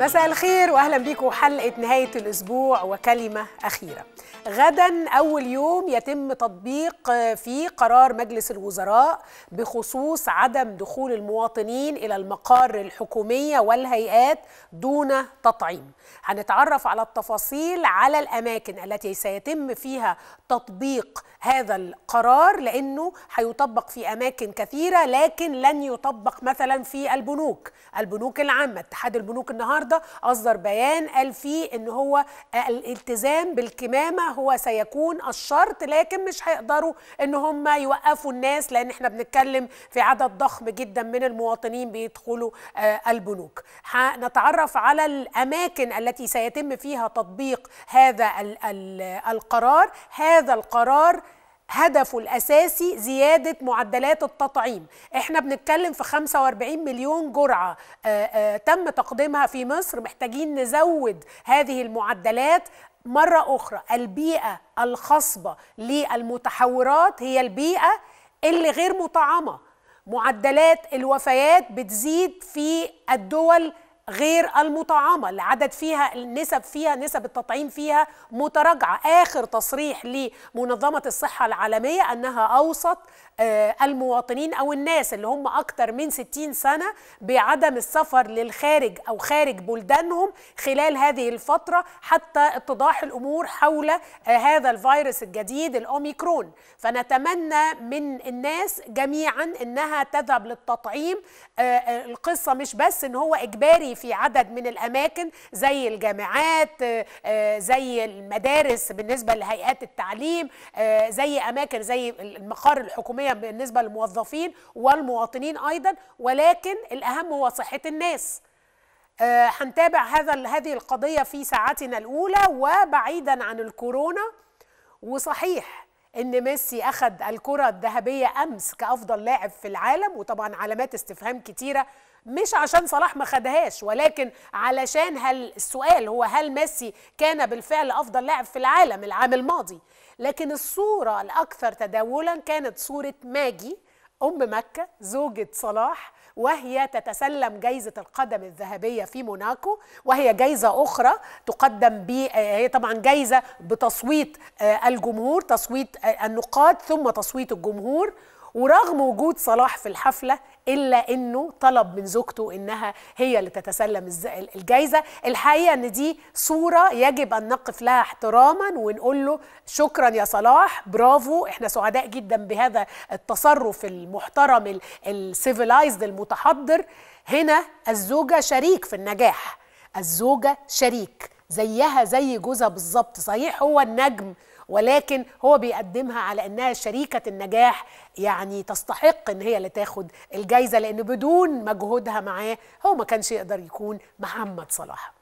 مساء الخير واهلا بيكم حلقه نهايه الاسبوع وكلمه اخيره غدا اول يوم يتم تطبيق في قرار مجلس الوزراء بخصوص عدم دخول المواطنين الى المقار الحكوميه والهيئات دون تطعيم هنتعرف على التفاصيل على الاماكن التي سيتم فيها تطبيق هذا القرار لانه هيطبق في اماكن كثيره لكن لن يطبق مثلا في البنوك البنوك العامه اتحاد البنوك النهارده النهارده اصدر بيان قال فيه ان هو آه، الالتزام بالكمامه هو سيكون الشرط لكن مش هيقدروا ان هم يوقفوا الناس لان احنا بنتكلم في عدد ضخم جدا من المواطنين بيدخلوا آه، البنوك هنتعرف على الاماكن التي سيتم فيها تطبيق هذا القرار هذا القرار هدفه الأساسي زيادة معدلات التطعيم احنا بنتكلم في 45 مليون جرعة آآ آه، آآ آه، تم تقديمها في مصر محتاجين نزود هذه المعدلات مرة أخرى البيئة الخصبة للمتحورات هي البيئة اللي غير مطعمة معدلات الوفيات بتزيد في الدول غير المطعمة العدد فيها النسب فيها نسب التطعيم فيها متراجعة آخر تصريح لمنظمة الصحة العالمية أنها اوصت آه، المواطنين أو الناس اللي هم أكتر من 60 سنة بعدم السفر للخارج أو خارج بلدانهم خلال هذه الفترة حتى اتضاح الأمور حول آه، هذا الفيروس الجديد الأوميكرون فنتمنى من الناس جميعا أنها تذهب للتطعيم آه، القصة مش بس أن هو إجباري في عدد من الاماكن زي الجامعات آه، آه، زي المدارس بالنسبه لهيئات التعليم آه، زي اماكن زي المقار الحكوميه بالنسبه للموظفين والمواطنين ايضا ولكن الاهم هو صحه الناس هنتابع هذا هذه القضيه في ساعتنا الاولى وبعيدا عن الكورونا وصحيح ان ميسي اخذ الكره الذهبيه امس كافضل لاعب في العالم وطبعا علامات استفهام كتيره مش عشان صلاح ما خدهاش ولكن علشان هل السؤال هو هل ميسي كان بالفعل افضل لاعب في العالم العام الماضي لكن الصوره الاكثر تداولا كانت صوره ماجي أم مكة زوجة صلاح وهي تتسلم جايزة القدم الذهبية في موناكو وهي جايزة أخرى تقدم ب هي طبعا جايزة بتصويت آه، الجمهور تصويت آه، النقاد ثم تصويت الجمهور ورغم وجود صلاح في الحفله الا انه طلب من زوجته انها هي اللي تتسلم الجائزه الحقيقه ان دي صوره يجب ان نقف لها احتراما ونقول له شكرا يا صلاح برافو احنا سعداء جدا بهذا التصرف المحترم السيفلايزد المتحضر هنا الزوجه شريك في النجاح الزوجه شريك زيها زي جوزها بالظبط صحيح هو النجم ولكن هو بيقدمها على انها شريكه النجاح يعني تستحق ان هي اللي تاخد الجايزه لان بدون مجهودها معاه هو ما كانش يقدر يكون محمد صلاح